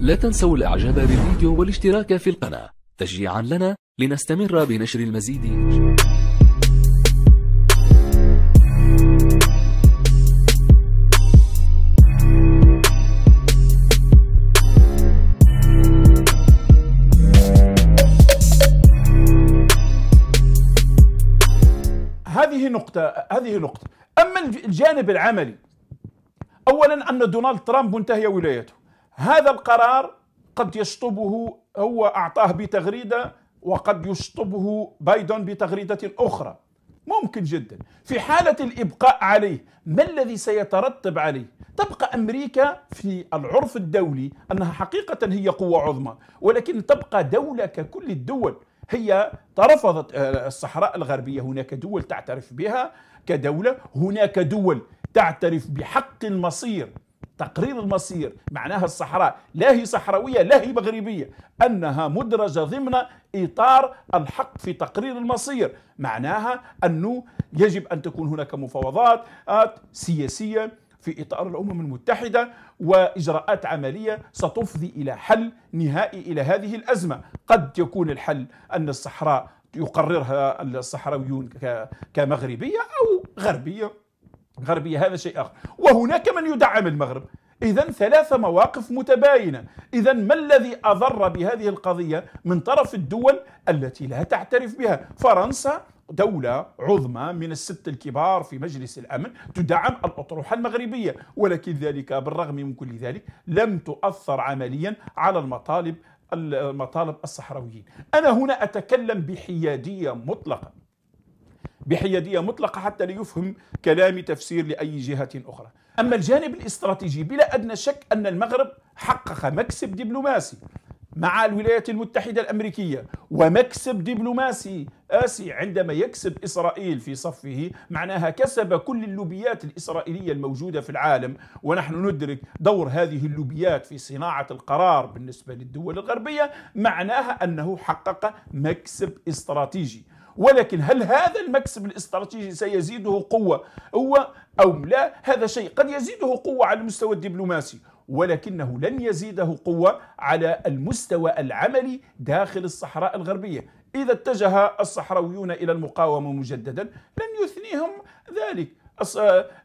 لا تنسوا الإعجاب بالفيديو والاشتراك في القناة تشجيعا لنا لنستمر بنشر المزيد هذه نقطة هذه نقطة أما الجانب العملي أولا أن دونالد ترامب منتهي ولايته هذا القرار قد يشطبه هو أعطاه بتغريدة وقد يشطبه بايدن بتغريدة أخرى ممكن جدا في حالة الإبقاء عليه ما الذي سيترتب عليه تبقى أمريكا في العرف الدولي أنها حقيقة هي قوة عظمى ولكن تبقى دولة ككل الدول هي ترفضت آه، الصحراء الغربية هناك دول تعترف بها كدولة هناك دول تعترف بحق المصير تقرير المصير معناها الصحراء لا هي صحراوية لا هي مغربية أنها مدرجة ضمن إطار الحق في تقرير المصير معناها أنه يجب أن تكون هناك مفاوضات آه، سياسية في إطار الأمم المتحدة وإجراءات عملية ستفضي إلى حل نهائي إلى هذه الأزمة قد يكون الحل أن الصحراء يقررها الصحراويون كمغربية أو غربية غربية هذا شيء آخر وهناك من يدعم المغرب إذا ثلاث مواقف متباينة إذا ما الذي أضر بهذه القضية من طرف الدول التي لا تعترف بها فرنسا دولة عظمى من الست الكبار في مجلس الأمن تدعم الأطروحة المغربية ولكن ذلك بالرغم من كل ذلك لم تؤثر عمليا على المطالب المطالب الصحراويين أنا هنا أتكلم بحيادية مطلقة بحيادية مطلقة حتى لا يفهم كلامي تفسير لأي جهة أخرى أما الجانب الاستراتيجي بلا أدنى شك أن المغرب حقق مكسب دبلوماسي مع الولايات المتحدة الأمريكية ومكسب دبلوماسي آسي عندما يكسب إسرائيل في صفه معناها كسب كل اللوبيات الإسرائيلية الموجودة في العالم ونحن ندرك دور هذه اللوبيات في صناعة القرار بالنسبة للدول الغربية معناها أنه حقق مكسب استراتيجي ولكن هل هذا المكسب الاستراتيجي سيزيده قوة هو أو لا هذا شيء قد يزيده قوة على المستوى الدبلوماسي ولكنه لن يزيده قوة على المستوى العملي داخل الصحراء الغربية إذا اتجه الصحراويون إلى المقاومة مجددا لن يثنيهم ذلك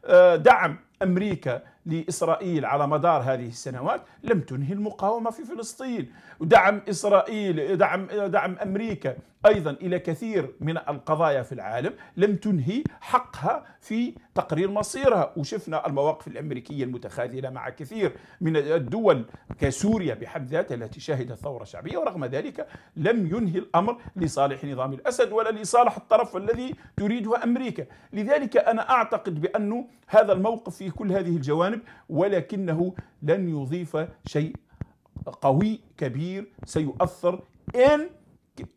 آه، دعم أمريكا لإسرائيل على مدار هذه السنوات لم تنهي المقاومة في فلسطين ودعم إسرائيل دعم, دعم أمريكا أيضا إلى كثير من القضايا في العالم لم تنهي حقها في تقرير مصيرها وشفنا المواقف الأمريكية المتخاذلة مع كثير من الدول كسوريا بحد ذاتها التي شهدت ثورة شعبية ورغم ذلك لم ينهي الأمر لصالح نظام الأسد ولا لصالح الطرف الذي تريده أمريكا لذلك أنا أعتقد بأنه هذا الموقف في كل هذه الجوانب جوانب ولكنه لن يضيف شيء قوي كبير سيؤثر إن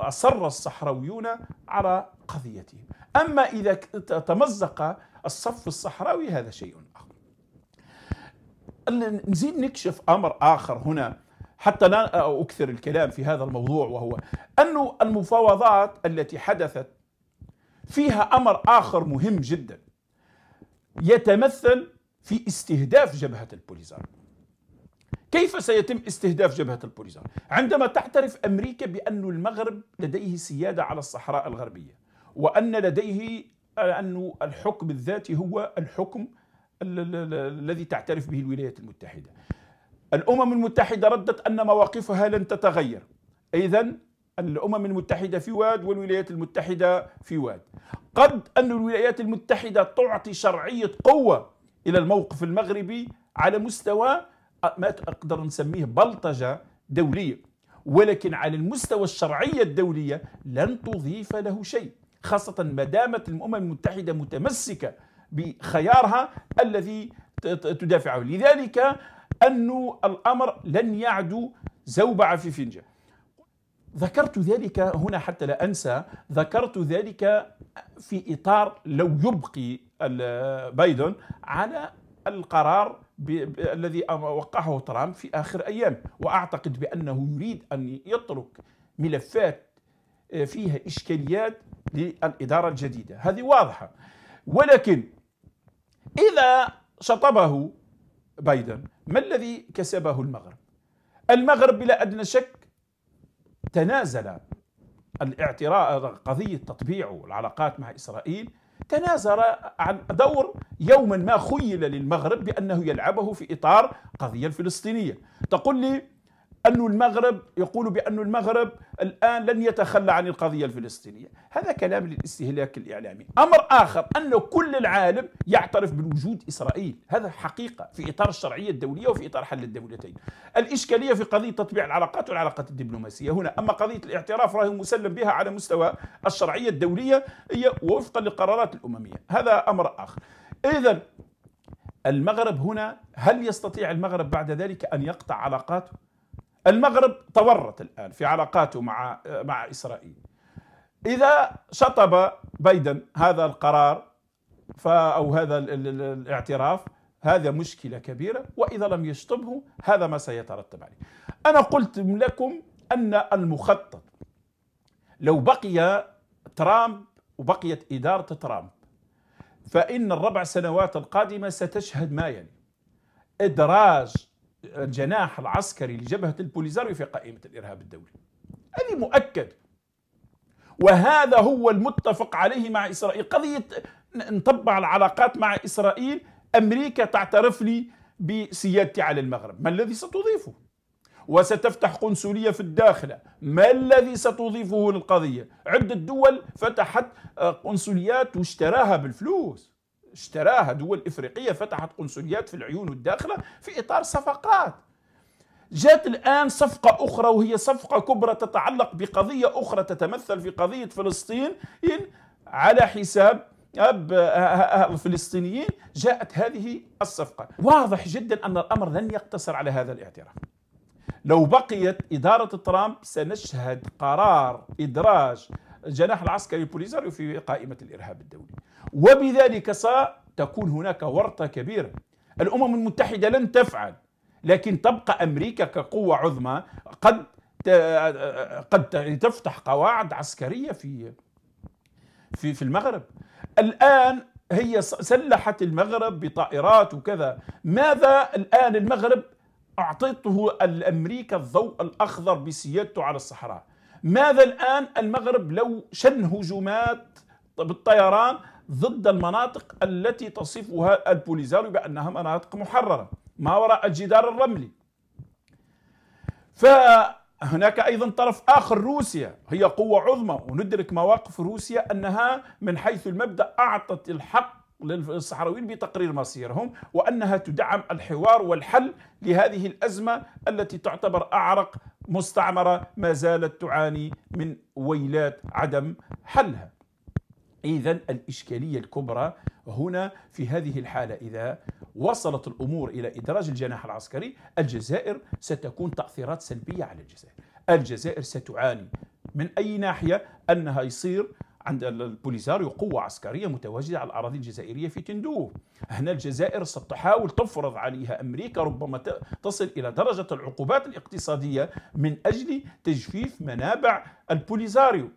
أصر الصحراويون على قضيتهم أما إذا تمزق الصف الصحراوي هذا شيء آخر نزيد نكشف أمر آخر هنا حتى لا أكثر الكلام في هذا الموضوع وهو أن المفاوضات التي حدثت فيها أمر آخر مهم جدا يتمثل في استهداف جبهة البوليزار كيف سيتم استهداف جبهة البوليزار؟ عندما تعترف أمريكا بأن المغرب لديه سيادة على الصحراء الغربية وأن لديه أن الحكم الذاتي هو الحكم الذي تعترف به الولايات المتحدة الأمم المتحدة ردت أن مواقفها لن تتغير إذا الأمم المتحدة في واد والولايات المتحدة في واد قد أن الولايات المتحدة تعطي شرعية قوة إلى الموقف المغربي على مستوى ما أقدر نسميه بلطجة دولية ولكن على المستوى الشرعية الدولية لن تضيف له شيء خاصة ما دامت الأمم المتحدة متمسكة بخيارها الذي تدافع عنه لذلك أن الأمر لن يعدو زوبعة في فنجان ذكرت ذلك هنا حتى لا أنسى ذكرت ذلك في اطار لو يبقي بايدن على القرار الذي وقعه ترامب في اخر ايام واعتقد بانه يريد ان يترك ملفات آه، فيها اشكاليات للاداره الجديده هذه واضحه ولكن اذا شطبه بايدن ما الذي كسبه المغرب المغرب بلا ادنى شك تنازل الاعتراف قضية تطبيع العلاقات مع إسرائيل تنازل عن دور يوما ما خيل للمغرب بأنه يلعبه في إطار قضية الفلسطينية تقول لي أن المغرب يقول بأن المغرب الآن لن يتخلى عن القضية الفلسطينية هذا كلام للاستهلاك الإعلامي أمر آخر أن كل العالم يعترف بوجود إسرائيل هذا حقيقة في إطار الشرعية الدولية وفي إطار حل الدولتين الإشكالية في قضية تطبيع العلاقات والعلاقات الدبلوماسية هنا أما قضية الاعتراف راه مسلم بها على مستوى الشرعية الدولية هي وفقا للقرارات الأممية هذا أمر آخر إذا المغرب هنا هل يستطيع المغرب بعد ذلك أن يقطع علاقاته المغرب تورط الآن في علاقاته مع مع إسرائيل إذا شطب بايدن هذا القرار أو هذا الاعتراف هذا مشكلة كبيرة وإذا لم يشطبه هذا ما سيترتب عليه أنا قلت لكم أن المخطط لو بقي ترامب وبقيت إدارة ترامب فإن الربع سنوات القادمة ستشهد ما يلي إدراج الجناح العسكري لجبهة البوليزاريو في قائمة الإرهاب الدولي هذه مؤكد وهذا هو المتفق عليه مع إسرائيل قضية نطبع العلاقات مع إسرائيل أمريكا تعترف لي بسيادتي على المغرب ما الذي ستضيفه وستفتح قنصلية في الداخل ما الذي ستضيفه للقضية عدة دول فتحت آه، قنصليات واشتراها بالفلوس اشتراها دول إفريقية فتحت قنصليات في العيون والداخلة في إطار صفقات جاءت الآن صفقة أخرى وهي صفقة كبرى تتعلق بقضية أخرى تتمثل في قضية فلسطين على حساب أب الفلسطينيين أه، أه، أه، جاءت هذه الصفقة واضح جدا أن الأمر لن يقتصر على هذا الاعتراف لو بقيت إدارة ترامب سنشهد قرار إدراج الجناح العسكري بوليزاريو في قائمة الإرهاب الدولي وبذلك ستكون هناك ورطة كبيرة الأمم المتحدة لن تفعل لكن تبقى أمريكا كقوة عظمى قد قد تفتح قواعد عسكرية في في في المغرب الآن هي سلحت المغرب بطائرات وكذا ماذا الآن المغرب أعطيته الأمريكا الضوء الأخضر بسيادته على الصحراء ماذا الآن المغرب لو شن هجومات بالطيران ضد المناطق التي تصفها البوليزاريو بأنها مناطق محررة ما وراء الجدار الرملي فهناك أيضا طرف آخر روسيا هي قوة عظمى وندرك مواقف روسيا أنها من حيث المبدأ أعطت الحق للصحراويين بتقرير مصيرهم وانها تدعم الحوار والحل لهذه الازمه التي تعتبر اعرق مستعمرة ما زالت تعاني من ويلات عدم حلها إذا الإشكالية الكبرى هنا في هذه الحالة إذا وصلت الأمور إلى إدراج الجناح العسكري الجزائر ستكون تأثيرات سلبية على الجزائر الجزائر ستعاني من أي ناحية أنها يصير عند البوليساريو قوة عسكرية متواجدة على الأراضي الجزائرية في تندوف هنا الجزائر ستحاول تفرض عليها أمريكا ربما تصل إلى درجة العقوبات الاقتصادية من أجل تجفيف منابع البوليساريو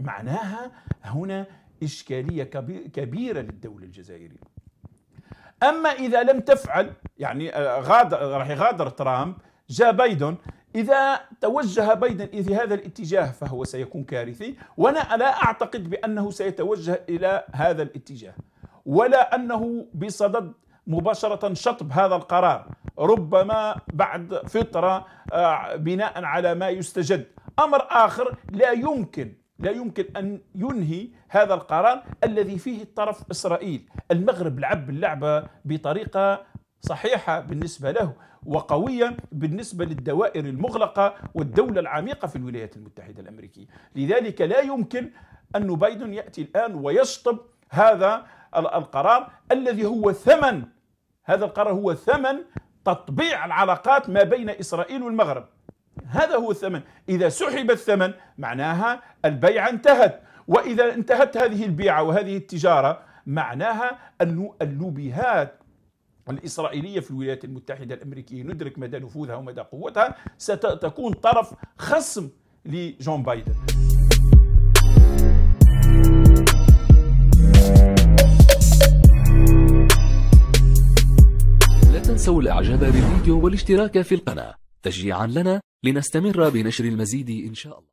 معناها هنا إشكالية كبيرة للدولة الجزائرية أما إذا لم تفعل يعني آه، غادر راح يغادر ترامب جاء بايدن إذا توجه بايدن في هذا الاتجاه فهو سيكون كارثي وأنا لا أعتقد بأنه سيتوجه إلى هذا الاتجاه ولا أنه بصدد مباشرة شطب هذا القرار ربما بعد فترة آه، بناء على ما يستجد أمر آخر لا يمكن لا يمكن أن ينهي هذا القرار الذي فيه الطرف إسرائيل المغرب لعب اللعبة بطريقة صحيحة بالنسبة له وقوية بالنسبة للدوائر المغلقة والدولة العميقة في الولايات المتحدة الأمريكية لذلك لا يمكن أن بايدن يأتي الآن ويشطب هذا القرار الذي هو ثمن هذا القرار هو ثمن تطبيع العلاقات ما بين إسرائيل والمغرب هذا هو الثمن إذا سحب الثمن معناها البيعة انتهت وإذا انتهت هذه البيعة وهذه التجارة معناها أن اللوبيهات الإسرائيلية في الولايات المتحدة الأمريكية ندرك مدى نفوذها ومدى قوتها ستكون طرف خصم لجون بايدن لا تنسوا الإعجاب بالفيديو والاشتراك في القناة تشجيعا لنا لنستمر بنشر المزيد إن شاء الله